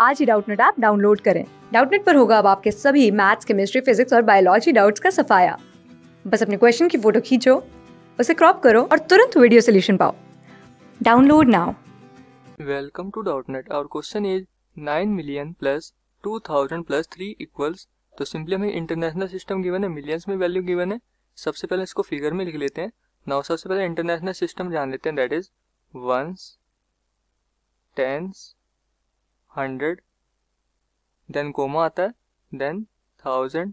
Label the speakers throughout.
Speaker 1: आज ही Doubtnut app download करें डाउटनेट पर होगा अब आपके सभी मैथ्स केमिस्ट्री फिजिक्स और बायोलॉजी डाउट्स का सफाया बस अपने क्वेश्चन की फोटो खींचो उसे क्रॉप करो और तुरंत वीडियो सोल्यूशन पाओ download now
Speaker 2: welcome to Doubtnut और question is nine million plus two thousand plus three equals तो सिंपली हमें इंटरनेशनल सिस्टम गिवन है मिलियंस में वैल्यू गिवन है सबसे पहले इसको फिगर में लिख लेते हैं नौ सबसे पहले इंटरनेशनल सिस्टम जान लेते हैं that is ones tens hundred then comma आता है then thousand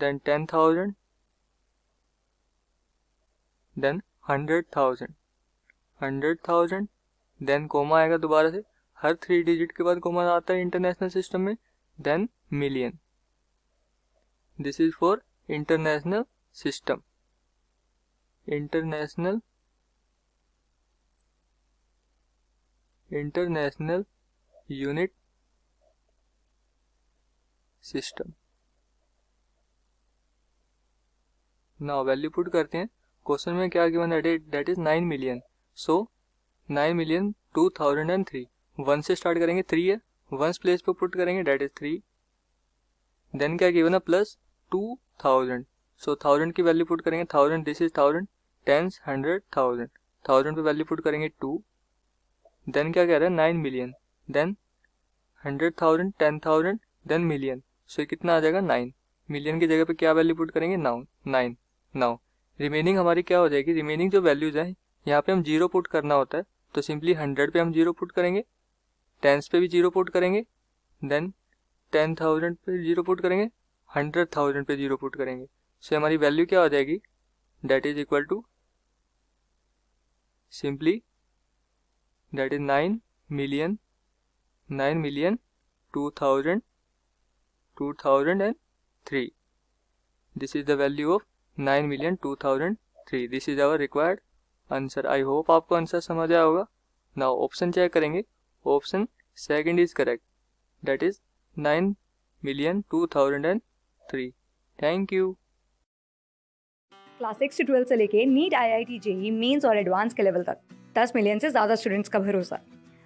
Speaker 2: then ten thousand then hundred thousand hundred thousand then comma आएगा दोबारा से हर थ्री डिजिट के बाद कोमा आता है इंटरनेशनल सिस्टम में then million this is for international system international international unit system now value put करते हैं क्वेश्चन में क्या गिवन है that is nine million so nine million two thousand and three one से start करेंगे three है ones place पे put करेंगे डेट इज थ्री देन क्या गिवन है plus two thousand so thousand की वैल्यू पुट करेंगे thousand this is thousand tens hundred thousand thousand पे वैल्यू पुट करेंगे टू देन क्या कह रहे हैं nine million then hundred thousand ten thousand then million so ये कितना आ जाएगा नाइन मिलियन की जगह पे क्या वैल्यू पुट करेंगे नाउ नाइन नाउ रिमेनिंग हमारी क्या हो जाएगी रिमेनिंग जो वैल्यूज हैं यहाँ पे हम जीरो पुट करना होता है तो सिंपली हंड्रेड पे हम जीरो पुट करेंगे टेंस पे भी जीरो पुट करेंगे देन टेन थाउजेंड पे जीरो पुट करेंगे हंड्रेड थाउजेंड पे जीरो पुट करेंगे सो हमारी वैल्यू क्या हो जाएगी that is equal to simply that is nine million nine million two thousand two thousand and three this is the value of nine million two thousand three this is our required answer I hope आपको answer समझ आया होगा now option check करेंगे option second is correct that is nine million two thousand and three thank you
Speaker 1: class six से twelfth से लेके NEET I I T JEE mains और advance के लेवल तक दस मिलियन से ज्यादा स्टूडेंट्स का भरोसा